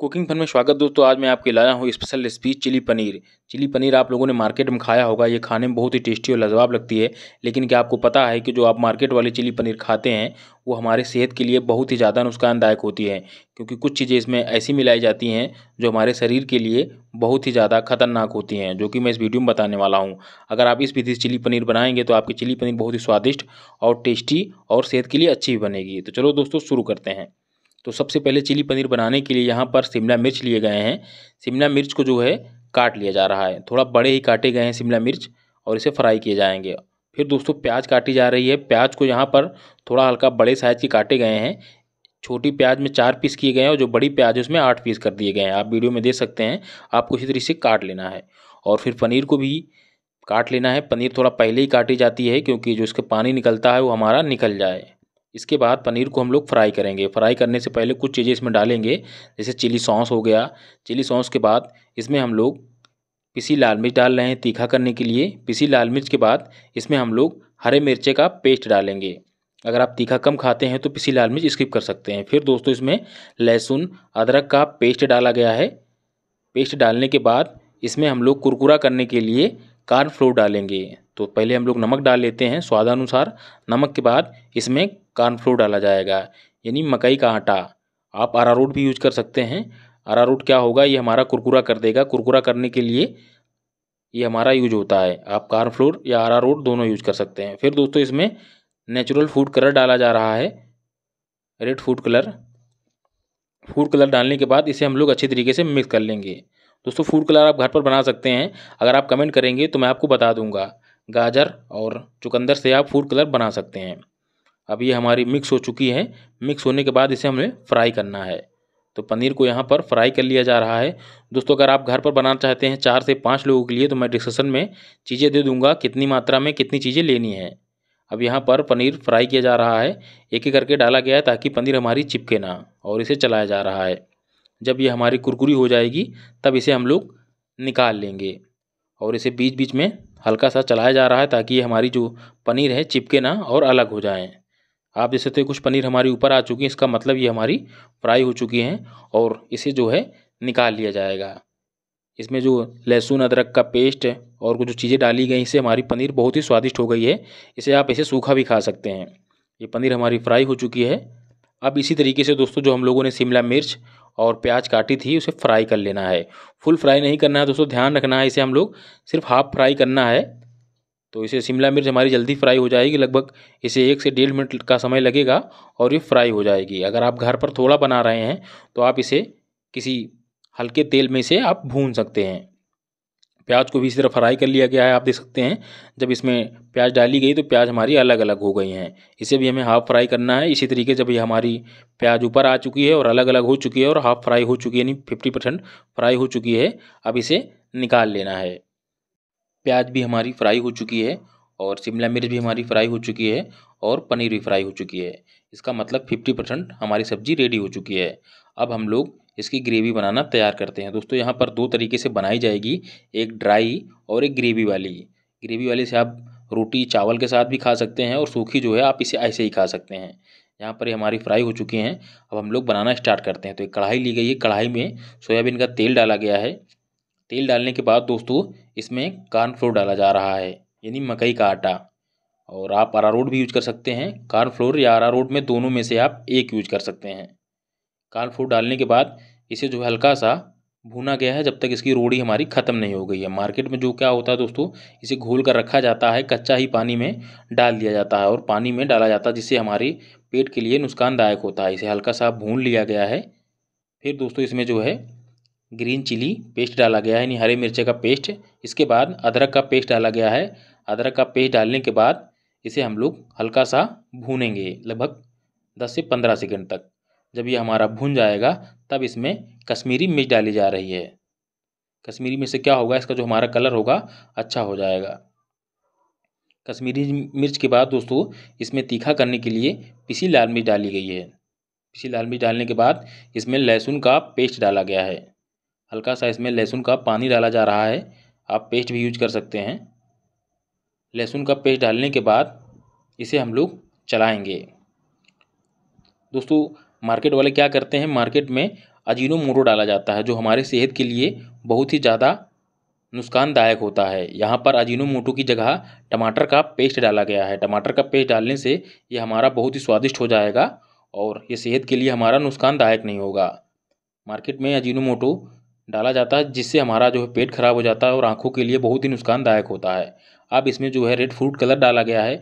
cooking fun में स्वागत दोस्तों आज मैं आपके लाया हूँ special recipe chilli paneer chilli paneer आप लोगों ने मार्केट में खाया होगा ये खाने में बहुत ही टेस्टी और लाजवाब लगती है लेकिन क्या आपको पता है कि जो आप मार्केट वाली चिली पनीर खाते हैं वो हमारे सेहत के लिए बहुत ही ज़्यादा नुकसानदायक होती है क्योंकि कुछ चीज़ें इसमें ऐसी मिलाई जाती हैं जो हमारे शरीर के लिए बहुत ही ज़्यादा खतरनाक होती हैं जो कि मैं इस वीडियो में बताने वाला हूँ अगर आप इस विधि से चिली पनीर बनाएंगे तो आपकी चिली पनीर बहुत ही स्वादिष्ट और टेस्टी और सेहत के लिए अच्छी बनेगी तो चलो दोस्तों शुरू करते हैं तो सबसे पहले चिली पनीर बनाने के लिए यहाँ पर शिमला मिर्च लिए गए हैं शिमला मिर्च को जो है काट लिया जा रहा है थोड़ा बड़े ही काटे गए हैं शिमला मिर्च और इसे फ्राई किए जाएंगे फिर दोस्तों प्याज काटी जा रही है प्याज को यहाँ पर थोड़ा हल्का बड़े साइज़ के काटे गए हैं छोटी प्याज में चार पीस किए गए हैं और जो बड़ी प्याज है उसमें आठ पीस कर दिए गए हैं आप वीडियो में देख सकते हैं आपको इसी तरीके से काट लेना है और फिर पनीर को भी काट लेना है पनीर थोड़ा पहले ही काटी जाती है क्योंकि जो इसका पानी निकलता है वो हमारा निकल जाए इसके बाद पनीर को हम लोग फ्राई करेंगे फ्राई करने से पहले कुछ चीज़ें इसमें डालेंगे जैसे चिली सॉस हो गया चिली सॉस के बाद इसमें हम लोग पिसी लाल मिर्च डाल रहे हैं तीखा करने के लिए पिसी लाल मिर्च के बाद इसमें हम लोग हरे मिर्चे का पेस्ट डालेंगे अगर आप तीखा कम खाते हैं तो पिसी लाल मिर्च स्किप कर सकते हैं फिर दोस्तों इसमें लहसुन अदरक का पेस्ट डाला गया है पेस्ट डालने के बाद इसमें हम लोग कुरकुरा करने के लिए कार्नफ्लोर डालेंगे तो पहले हम लोग नमक डाल लेते हैं स्वादानुसार नमक के बाद इसमें कॉर्नफ्लोर डाला जाएगा यानी मकई का आटा आप अरारोट भी यूज कर सकते हैं अरारोट क्या होगा ये हमारा कुरकुरा कर देगा कुरकुरा करने के लिए ये हमारा यूज होता है आप कार्नफ्लोर या अरारोट दोनों यूज कर सकते हैं फिर दोस्तों इसमें नेचुरल फूड कलर डाला जा रहा है red food colour food colour डालने के बाद इसे हम लोग अच्छे तरीके से मिक्स कर लेंगे दोस्तों फूड कलर आप घर पर बना सकते हैं अगर आप कमेंट करेंगे तो मैं आपको बता दूंगा गाजर और चुकंदर से आप फूड कलर बना सकते हैं अब ये हमारी मिक्स हो चुकी है मिक्स होने के बाद इसे हमें फ्राई करना है तो पनीर को यहाँ पर फ्राई कर लिया जा रहा है दोस्तों अगर आप घर पर बनाना चाहते हैं चार से पाँच लोगों के लिए तो मैं डिस्कशन में चीज़ें दे दूँगा कितनी मात्रा में कितनी चीज़ें लेनी है अब यहाँ पर पनीर फ्राई किया जा रहा है एक एक करके डाला गया है ताकि पनीर हमारी चिपके ना और इसे चलाया जा रहा है जब ये हमारी कुरकुरी हो जाएगी तब इसे हम लोग निकाल लेंगे और इसे बीच बीच में हल्का सा चलाया जा रहा है ताकि ये हमारी जो पनीर है चिपके ना और अलग हो जाएँ आप जैसे हैं तो कुछ पनीर हमारी ऊपर आ चुकी है इसका मतलब ये हमारी फ्राई हो चुकी हैं और इसे जो है निकाल लिया जाएगा इसमें जो लहसुन अदरक का पेस्ट और कुछ चीज़ें डाली गई इससे हमारी पनीर बहुत ही स्वादिष्ट हो गई है इसे आप इसे सूखा भी खा सकते हैं ये पनीर हमारी फ्राई हो चुकी है अब इसी तरीके से दोस्तों जो हम लोगों ने शिमला मिर्च और प्याज काटी थी उसे फ्राई कर लेना है फुल फ्राई नहीं करना है दोस्तों ध्यान रखना है इसे हम लोग सिर्फ हाफ़ फ्राई करना है तो इसे शिमला मिर्च हमारी जल्दी फ्राई हो जाएगी लगभग इसे एक से डेढ़ मिनट का समय लगेगा और ये फ्राई हो जाएगी अगर आप घर पर थोड़ा बना रहे हैं तो आप इसे किसी हल्के तेल में से आप भून सकते हैं प्याज को भी इसी तरह फ्राई कर लिया गया है आप देख सकते हैं जब इसमें प्याज डाली गई तो प्याज हमारी अलग अलग हो गई हैं इसे भी हमें हाफ़ फ्राई करना है इसी तरीके जब ये हमारी प्याज ऊपर आ चुकी है और अलग अलग हो चुकी है और हाफ़ फ्राई हो चुकी है यानी फिफ्टी परसेंट फ्राई हो चुकी है अब इसे निकाल लेना है प्याज भी हमारी फ्राई हो चुकी है और शिमला मिर्च भी हमारी फ्राई हो चुकी है और पनीर भी फ्राई हो चुकी है इसका मतलब फिफ्टी परसेंट हमारी सब्ज़ी रेडी हो चुकी है अब हम लोग इसकी ग्रेवी बनाना तैयार करते हैं दोस्तों यहाँ पर दो तरीके से बनाई जाएगी एक ड्राई और एक ग्रेवी वाली ग्रेवी वाली से आप रोटी चावल के साथ भी खा सकते हैं और सूखी जो है आप इसे ऐसे ही खा सकते हैं यहाँ पर हमारी फ्राई हो चुकी हैं अब हम लोग बनाना स्टार्ट करते हैं तो एक कढ़ाई ली गई है कढ़ाई में सोयाबीन का तेल डाला गया है तेल डालने के बाद दोस्तों इसमें कार्नफ्लोर डाला जा रहा है यानी मकई का आटा और आप अरारोट भी यूज कर सकते हैं कार्नफ्लोर या अरारोट में दोनों में से आप एक यूज कर सकते हैं कार्नफ्लोर डालने के बाद इसे जो है हल्का सा भुना गया है जब तक इसकी रोड़ी हमारी ख़त्म नहीं हो गई है मार्केट में जो क्या होता है दोस्तों इसे घोल कर रखा जाता है कच्चा ही पानी में डाल दिया जाता है और पानी में डाला जाता है जिससे हमारे पेट के लिए नुकसानदायक होता है इसे हल्का सा भून लिया गया है फिर दोस्तों इसमें जो है ग्रीन चिली पेस्ट डाला गया है यानी हरे मिर्चे का पेस्ट इसके बाद अदरक का पेस्ट डाला गया है अदरक का पेस्ट डालने के बाद इसे हम लोग हल्का सा भूनेंगे लगभग दस से पंद्रह सेकेंड तक जब ये हमारा भून जाएगा तब इसमें कश्मीरी मिर्च डाली जा रही है कश्मीरी मिर्च से क्या होगा इसका जो हमारा कलर होगा अच्छा हो जाएगा कश्मीरी मिर्च के बाद दोस्तों इसमें तीखा करने के लिए पिसी लाल मिर्च डाली गई है पिसी लाल मिर्च डालने के बाद इसमें लहसुन का पेस्ट डाला गया है हल्का सा इसमें लहसुन का पानी डाला जा रहा है आप पेस्ट भी यूज कर सकते हैं लहसुन का पेस्ट डालने के बाद इसे हम लोग चलाएँगे दोस्तों मार्केट वाले क्या करते हैं मार्केट में अजीनो मोटो डाला जाता है जो हमारे सेहत के लिए बहुत ही ज़्यादा नुकसानदायक होता है यहाँ पर अजीनो मोटो की जगह टमाटर का पेस्ट डाला गया है टमाटर का पेस्ट डालने से ये हमारा बहुत ही स्वादिष्ट हो जाएगा और ये सेहत के लिए हमारा नुकसानदायक नहीं होगा मार्केट में अजीनो मोटो डाला जाता है जिससे हमारा जो है पेट खराब हो जाता है और आँखों के लिए बहुत ही नुकसानदायक होता है अब इसमें जो है रेड फ्रूट कलर डाला गया है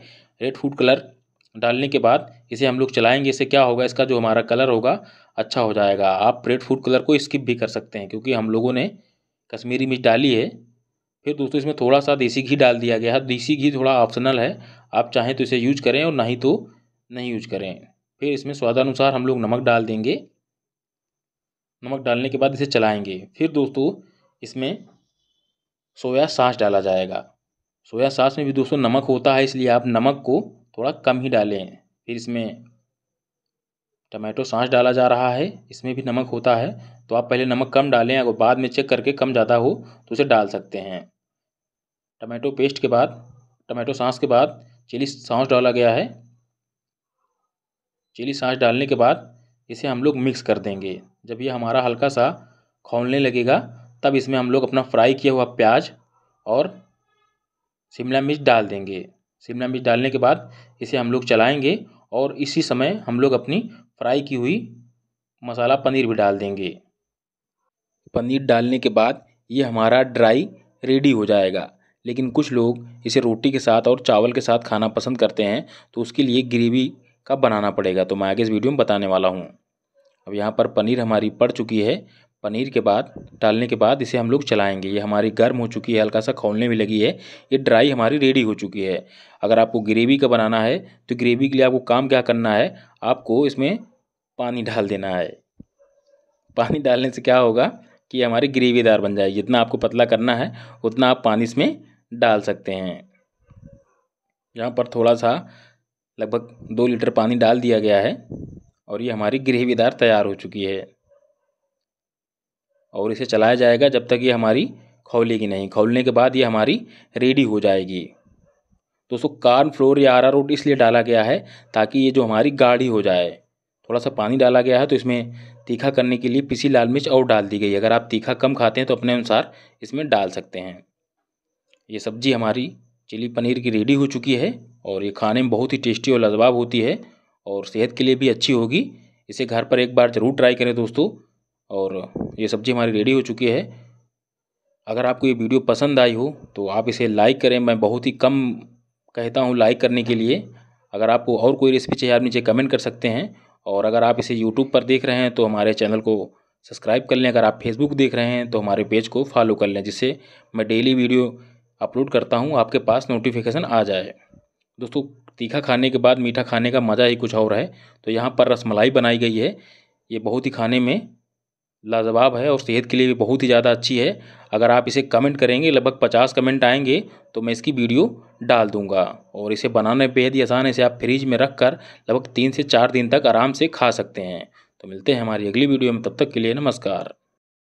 रेड फ्रूट कलर डालने के बाद इसे हम लोग चलाएंगे इसे क्या होगा इसका जो हमारा कलर होगा अच्छा हो जाएगा आप रेड फूड कलर को स्किप भी कर सकते हैं क्योंकि हम लोगों ने कश्मीरी मिर्च डाली है फिर दोस्तों इसमें थोड़ा सा देसी घी डाल दिया गया है देसी घी थोड़ा ऑप्शनल है आप चाहें तो इसे यूज करें और नहीं तो नहीं यूज करें फिर इसमें स्वादानुसार हम लोग नमक डाल देंगे नमक डालने के बाद इसे चलाएंगे फिर दोस्तों इसमें सोया सास डाला जाएगा सोया सास में भी दोस्तों नमक होता है इसलिए आप नमक को थोड़ा कम ही डालें फिर इसमें टमाटो सास डाला जा रहा है इसमें भी नमक होता है तो आप पहले नमक कम डालें अगर बाद में चेक करके कम ज़्यादा हो तो उसे डाल सकते हैं टमाटो पेस्ट के बाद टमाटो सॉस के बाद चिली सॉस डाला गया है चिली सॉस डालने के बाद इसे हम लोग मिक्स कर देंगे जब ये हमारा हल्का सा खौलने लगेगा तब इसमें हम लोग अपना फ्राई किया हुआ प्याज और शिमला मिर्च डाल देंगे शिमला मिर्च डालने के बाद इसे हम लोग चलाएँगे और इसी समय हम लोग अपनी फ्राई की हुई मसाला पनीर भी डाल देंगे पनीर डालने के बाद ये हमारा ड्राई रेडी हो जाएगा लेकिन कुछ लोग इसे रोटी के साथ और चावल के साथ खाना पसंद करते हैं तो उसके लिए ग्रेवी कब बनाना पड़ेगा तो मैं आगे इस वीडियो में बताने वाला हूँ अब यहाँ पर पनीर हमारी पड़ चुकी है पनीर के बाद डालने के बाद इसे हम लोग चलाएंगे ये हमारी गर्म हो चुकी है हल्का सा खोलने भी लगी है ये ड्राई हमारी रेडी हो चुकी है अगर आपको ग्रेवी का बनाना है तो ग्रेवी के लिए आपको काम क्या करना है आपको इसमें पानी डाल देना है पानी डालने से क्या होगा कि हमारी ग्रेवीदार बन जाए जितना आपको पतला करना है उतना आप पानी इसमें डाल सकते हैं यहाँ पर थोड़ा सा लगभग दो लीटर पानी डाल दिया गया है और ये हमारी ग्रेवीदार तैयार हो चुकी है और इसे चलाया जाएगा जब तक ये हमारी खौलेगी नहीं खौलने के बाद ये हमारी रेडी हो जाएगी दोस्तों कार्न फ्लोर या आरा रोड इसलिए डाला गया है ताकि ये जो हमारी गाढ़ी हो जाए थोड़ा सा पानी डाला गया है तो इसमें तीखा करने के लिए पिसी लाल मिर्च और डाल दी गई अगर आप तीखा कम खाते हैं तो अपने अनुसार इसमें डाल सकते हैं ये सब्ज़ी हमारी चिली पनीर की रेडी हो चुकी है और ये खाने में बहुत ही टेस्टी और लाजवाब होती है और सेहत के लिए भी अच्छी होगी इसे घर पर एक बार ज़रूर ट्राई करें दोस्तों और ये सब्ज़ी हमारी रेडी हो चुकी है अगर आपको ये वीडियो पसंद आई हो तो आप इसे लाइक करें मैं बहुत ही कम कहता हूँ लाइक करने के लिए अगर आपको और कोई रेसिपी चाहिए आप नीचे कमेंट कर सकते हैं और अगर आप इसे यूट्यूब पर देख रहे हैं तो हमारे चैनल को सब्सक्राइब कर लें अगर आप फेसबुक देख रहे हैं तो हमारे पेज को फॉलो कर लें जिससे मैं डेली वीडियो अपलोड करता हूँ आपके पास नोटिफिकेशन आ जाए दोस्तों तीखा खाने के बाद मीठा खाने का मज़ा ही कुछ और है तो यहाँ पर रसमलाई बनाई गई है ये बहुत ही खाने में लाजवाब है और सेहत के लिए भी बहुत ही ज़्यादा अच्छी है अगर आप इसे कमेंट करेंगे लगभग पचास कमेंट आएंगे तो मैं इसकी वीडियो डाल दूंगा और इसे बनाना बेहद ही आसान है इसे आप फ्रिज में रख कर लगभग तीन से चार दिन तक आराम से खा सकते हैं तो मिलते हैं हमारी अगली वीडियो में तब तक के लिए नमस्कार